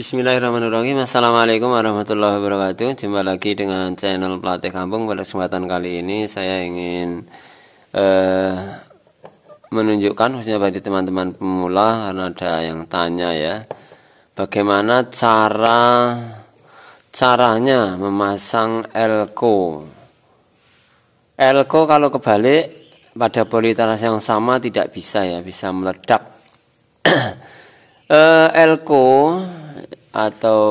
Bismillahirrahmanirrahim Assalamualaikum warahmatullahi wabarakatuh Jumpa lagi dengan channel Pelatih Kampung Pada kesempatan kali ini saya ingin eh, Menunjukkan khususnya bagi teman-teman pemula Karena ada yang tanya ya Bagaimana cara Caranya memasang elko Elko kalau kebalik Pada politaras yang sama tidak bisa ya Bisa meledak Uh, elko atau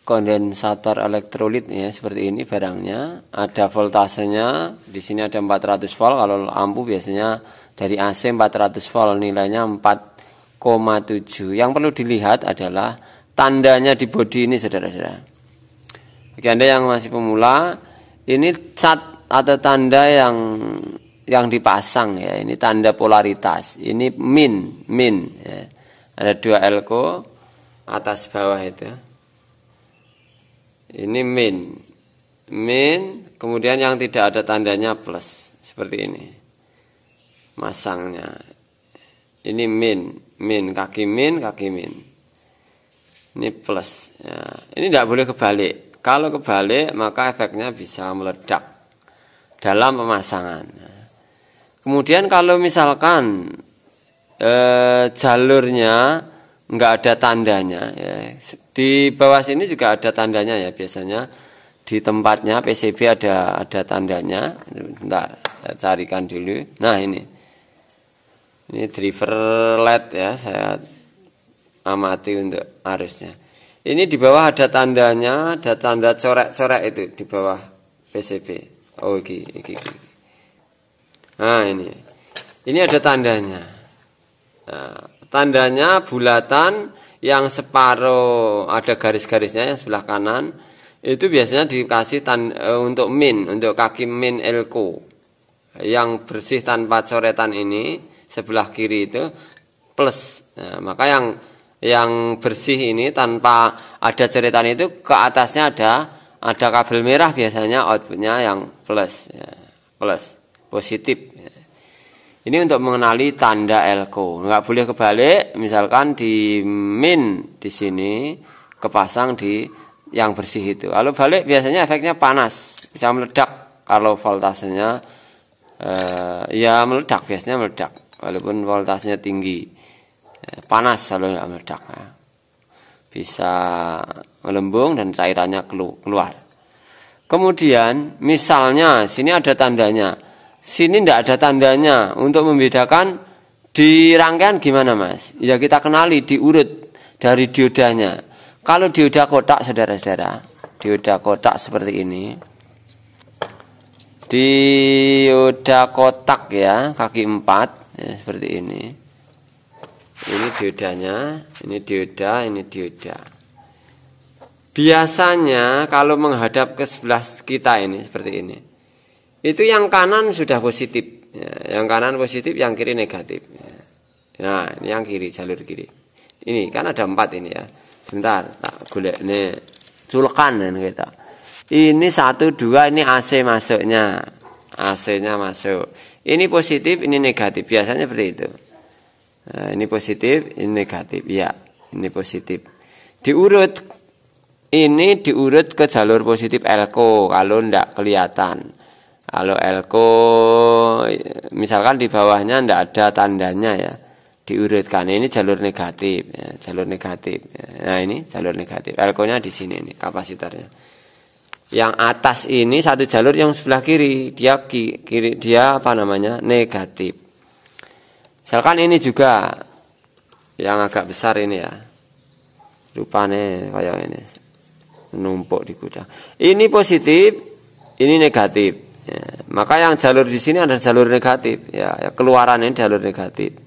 kondensator elektrolit ya seperti ini barangnya ada voltasenya di sini ada 400 volt kalau lampu biasanya dari AC 400 volt nilainya 4,7 yang perlu dilihat adalah tandanya di body ini saudara-saudara bagi anda yang masih pemula ini cat atau tanda yang yang dipasang ya. Ini tanda polaritas. Ini min, min. Ya. Ada dua elko atas bawah itu. Ini min, min. Kemudian yang tidak ada tandanya plus seperti ini. Masangnya. Ini min, min kaki min, kaki min. Ini plus. Ya. Ini tidak boleh kebalik. Kalau kebalik maka efeknya bisa meledak dalam pemasangan. Kemudian kalau misalkan e, jalurnya nggak ada tandanya, ya. di bawah sini juga ada tandanya ya biasanya di tempatnya PCB ada ada tandanya. Bentar, saya carikan dulu. Nah ini, ini driver LED ya saya amati untuk arusnya. Ini di bawah ada tandanya, ada tanda corek-corek itu di bawah PCB. Oh, iki, iki, iki. Nah ini, ini ada tandanya. Nah, tandanya bulatan yang separuh ada garis-garisnya yang sebelah kanan itu biasanya dikasih tan, eh, untuk min, untuk kaki min elko yang bersih tanpa coretan ini sebelah kiri itu plus. Nah, maka yang yang bersih ini tanpa ada coretan itu ke atasnya ada ada kabel merah biasanya outputnya yang plus ya, plus positif. Ini untuk mengenali tanda elko. Nggak boleh kebalik, misalkan di min di sini kepasang di yang bersih itu. Kalau balik biasanya efeknya panas, bisa meledak kalau voltasenya eh, ya meledak biasanya meledak walaupun voltasenya tinggi. Eh, panas selalu nggak meledak. Ya. Bisa melembung dan cairannya keluar. Kemudian misalnya sini ada tandanya sini tidak ada tandanya untuk membedakan di rangkaian gimana mas? Ya kita kenali diurut dari diodanya. Kalau dioda kotak saudara-saudara, dioda kotak seperti ini. Dioda kotak ya, kaki empat ya, seperti ini. Ini diodanya, ini dioda, ini dioda. Biasanya kalau menghadap ke sebelah kita ini seperti ini itu yang kanan sudah positif, ya, yang kanan positif, yang kiri negatif. Ya. Nah, ini yang kiri jalur kiri. Ini kan ada empat ini ya. Sebentar, tak ini culkan ini kita. Ini satu dua ini AC masuknya, AC-nya masuk. Ini positif, ini negatif. Biasanya seperti itu. Nah, ini positif, ini negatif. Ya, ini positif. Diurut ini diurut ke jalur positif elko kalau ndak kelihatan. Kalau elko misalkan di bawahnya ndak ada tandanya ya diurutkan ini jalur negatif ya, jalur negatif nah ini jalur negatif elkonya di sini ini kapasitornya yang atas ini satu jalur yang sebelah kiri dia kiri dia apa namanya negatif misalkan ini juga yang agak besar ini ya rupanya kayak ini numpuk di kuda ini positif ini negatif Ya, maka yang jalur di sini ada jalur negatif, ya, ya keluarannya jalur negatif.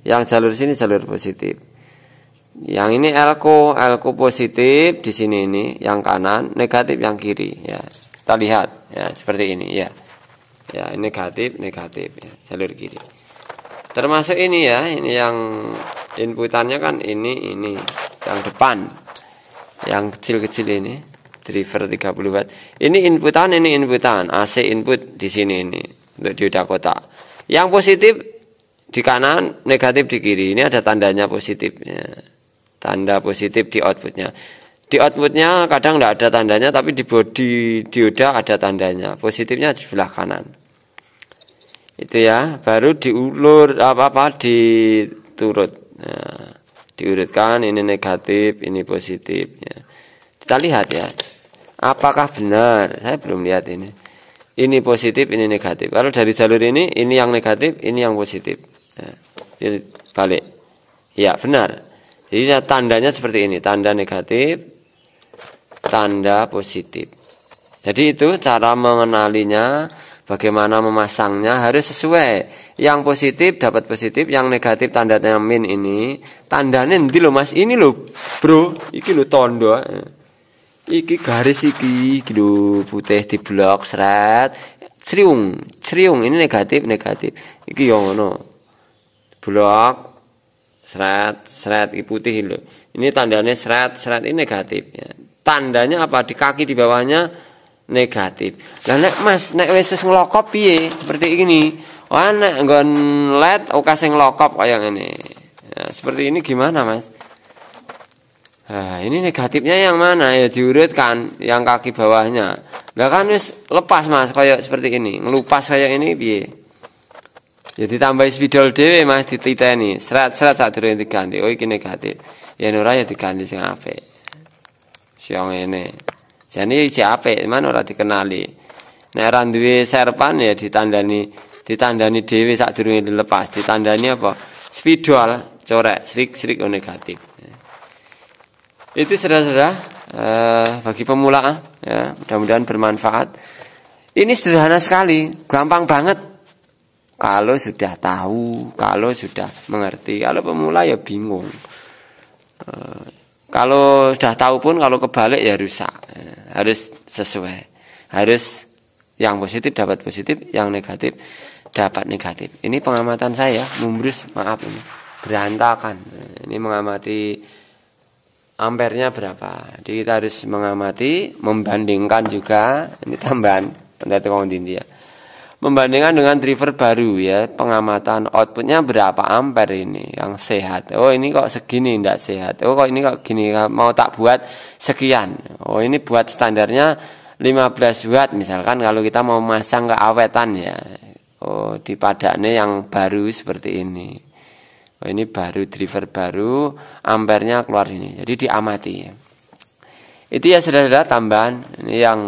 Yang jalur sini jalur positif. Yang ini elko, elko positif di sini ini, yang kanan negatif yang kiri. Ya, kita lihat, ya seperti ini, ya, ya negatif negatif, ya, jalur kiri. Termasuk ini ya, ini yang inputannya kan ini ini yang depan, yang kecil-kecil ini driver 30 watt. Ini inputan, ini inputan. AC input di sini ini untuk dioda kotak. Yang positif di kanan, negatif di kiri. Ini ada tandanya positifnya. Tanda positif di outputnya. Di outputnya kadang tidak ada tandanya, tapi di body dioda ada tandanya. Positifnya di sebelah kanan. Itu ya, baru diulur apa-apa diturut. Nah, diurutkan, ini negatif, ini positif. Ya. Kita lihat ya. Apakah benar? Saya belum lihat ini. Ini positif, ini negatif. Kalau dari jalur ini, ini yang negatif, ini yang positif. Nah, jadi balik. Ya, benar. Jadi tandanya seperti ini, tanda negatif, tanda positif. Jadi itu cara mengenalinya, bagaimana memasangnya harus sesuai. Yang positif dapat positif, yang negatif tandanya min ini, tandanya nanti lo Mas, ini loh Bro, ini loh tondo. Eh iki garis iki gitu putih di blok serat ceriung ceriung ini negatif negatif iki yang ngono blok serat serat iki putih lho ini tandanya serat serat ini negatif ya. tandanya apa di kaki di bawahnya negatif. Lah nek Mas nek wis ngelokop piye? Seperti ini. Wah nek nggon led oka sing lokop kaya ngene. Ya, seperti ini gimana Mas? Nah, ini negatifnya yang mana ya diurutkan yang kaki bawahnya. Lah kan wis lepas Mas kayak seperti ini, ngelupas kayak ini piye? Ya ditambahi spidol dhewe Mas dititeni, serat-serat sak durung diganti. Oh iki negatif. Ya ora ya diganti siapa Siang ini. Jadi si apik, mana ora dikenali. Nek ora duwe serpan ya ditandani ditandani dhewe sak durunge dilepas. Ditandani apa? Spidol corek, srik-srik oh, negatif. Itu saudara-saudara uh, bagi pemula ah, ya, mudah-mudahan bermanfaat. Ini sederhana sekali, gampang banget. Kalau sudah tahu, kalau sudah mengerti, kalau pemula ya bingung. Uh, kalau sudah tahu pun kalau kebalik ya rusak. Uh, harus sesuai. Harus yang positif dapat positif, yang negatif dapat negatif. Ini pengamatan saya, mumbrus maaf ini berantakan. Ini mengamati ampernya berapa. Jadi kita harus mengamati, membandingkan juga ini tambahan pendeta Kondindi ya. Membandingkan dengan driver baru ya, pengamatan outputnya berapa ampere ini yang sehat. Oh ini kok segini tidak sehat. Oh kok ini kok gini mau tak buat sekian. Oh ini buat standarnya 15 watt misalkan kalau kita mau masang ke awetan ya. Oh di padaknya yang baru seperti ini oh, ini baru driver baru ampernya keluar ini jadi diamati itu ya sudah saudara tambahan ini yang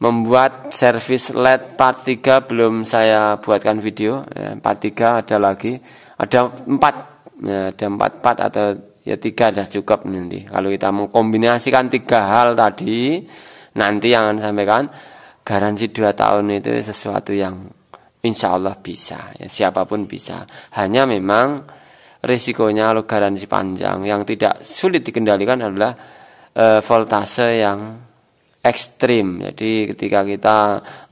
membuat servis LED part 3 belum saya buatkan video ya, part 3 ada lagi ada 4 ya, ada 4 part atau ya 3 sudah cukup nanti kalau kita mengkombinasikan tiga hal tadi nanti yang akan sampaikan garansi 2 tahun itu sesuatu yang insya Allah bisa ya, siapapun bisa hanya memang risikonya garansi panjang yang tidak sulit dikendalikan adalah e, voltase yang ekstrim. Jadi ketika kita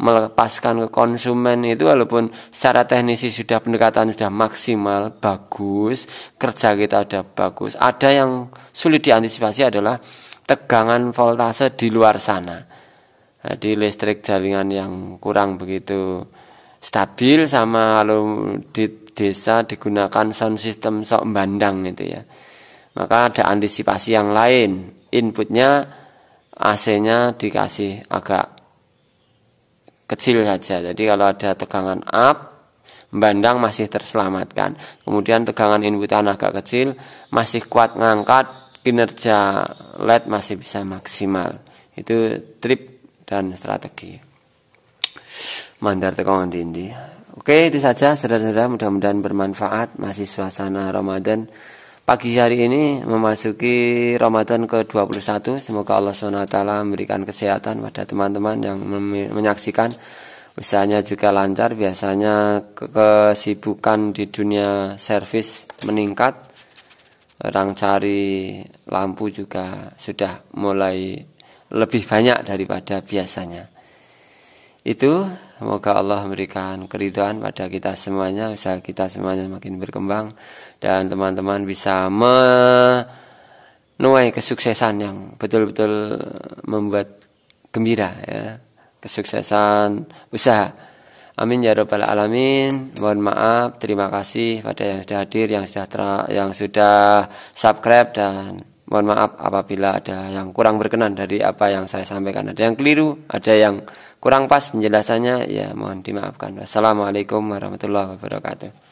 melepaskan ke konsumen itu walaupun secara teknisi sudah pendekatan sudah maksimal, bagus, kerja kita sudah bagus. Ada yang sulit diantisipasi adalah tegangan voltase di luar sana. Jadi listrik jaringan yang kurang begitu stabil sama kalau di desa digunakan sound system sok bandang itu ya maka ada antisipasi yang lain inputnya AC-nya dikasih agak kecil saja jadi kalau ada tegangan up bandang masih terselamatkan kemudian tegangan inputan agak kecil masih kuat ngangkat kinerja LED masih bisa maksimal itu trip dan strategi mandar tekan dindi. Oke, itu saja saudara-saudara, mudah-mudahan bermanfaat masih suasana Ramadan. Pagi hari ini memasuki Ramadan ke-21. Semoga Allah SWT memberikan kesehatan pada teman-teman yang menyaksikan. Usahanya juga lancar, biasanya kesibukan di dunia servis meningkat. Orang cari lampu juga sudah mulai lebih banyak daripada biasanya itu semoga Allah memberikan keridhaan pada kita semuanya bisa kita semuanya makin berkembang dan teman-teman bisa menuai kesuksesan yang betul-betul membuat gembira ya kesuksesan usaha amin ya robbal alamin mohon maaf terima kasih pada yang sudah hadir yang sudah yang sudah subscribe dan Mohon maaf apabila ada yang kurang berkenan dari apa yang saya sampaikan. Ada yang keliru, ada yang kurang pas penjelasannya, ya mohon dimaafkan. Wassalamualaikum warahmatullahi wabarakatuh.